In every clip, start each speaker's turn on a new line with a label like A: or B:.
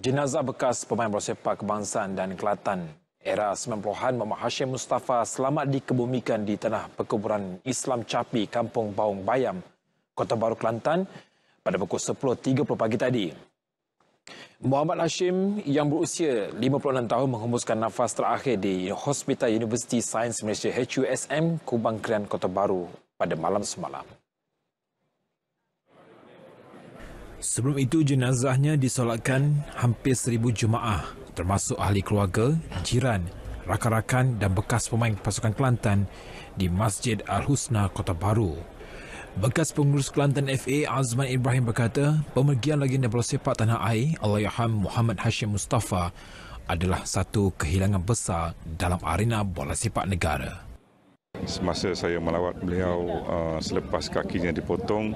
A: Jenazah bekas pemain bola sepak kebangsaan dan Kelantan era 90-an Muhammad Hashim Mustafa selamat dikebumikan di tanah perkuburan Islam Capi, Kampung Baung Bayam, Kota Baru Kelantan pada pukul 10.30 pagi tadi. Muhammad Hashim yang berusia 56 tahun menghembuskan nafas terakhir di Hospital University Sains Malaysia HUSM, Kubang Krian, Kota Baru pada malam semalam. Sebelum itu, jenazahnya disolatkan hampir seribu jemaah termasuk ahli keluarga, jiran, rakan-rakan dan bekas pemain pasukan Kelantan di Masjid Al-Husna, Kota Baru. Bekas pengurus Kelantan FA Azman Ibrahim berkata, pemergian legenda bola sepak tanah air Allahyarham Muhammad Hashim Mustafa adalah satu kehilangan besar dalam arena bola sepak negara
B: semasa saya melawat beliau uh, selepas kakinya dipotong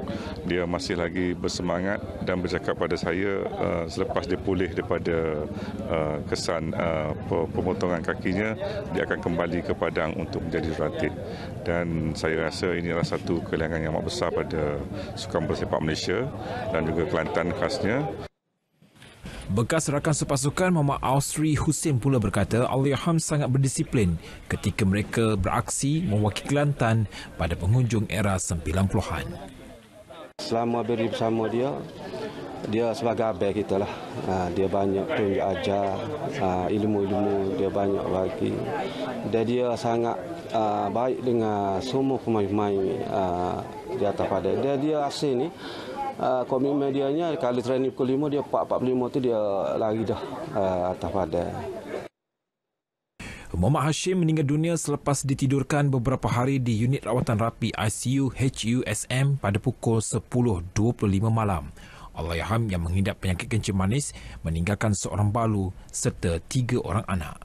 B: dia masih lagi bersemangat dan bercakap pada saya uh, selepas dia pulih daripada uh, kesan uh, pemotongan kakinya dia akan kembali ke padang untuk menjadi ratit dan saya rasa ini adalah satu kelangan yang amat besar pada sukan bersepak Malaysia dan juga Kelantan khasnya
A: Bekas rakan sepasukan Mama Austri Hussein pula berkata Aliham sangat berdisiplin ketika mereka beraksi mewakili Kelantan pada penghujung era 90-an.
C: Selama beri bersama dia, dia sebagai abai kita lah. Ha, dia banyak tunjuk ajar, ha, ilmu-ilmu dia banyak bagi. Dan dia sangat ha, baik dengan semua pemain-pemain di atas pada. Dia, dia asli ni, Ah, komitmen dia ni kalau training pukul 5 dia 4.45 tu dia
A: lari dah uh, atas padang. Muhammad Hashim meninggal dunia selepas ditidurkan beberapa hari di unit rawatan rapi ICU HUSM pada pukul 10.25 malam. Allahyarham yang menghidap penyakit kencing manis meninggalkan seorang balu serta tiga orang anak.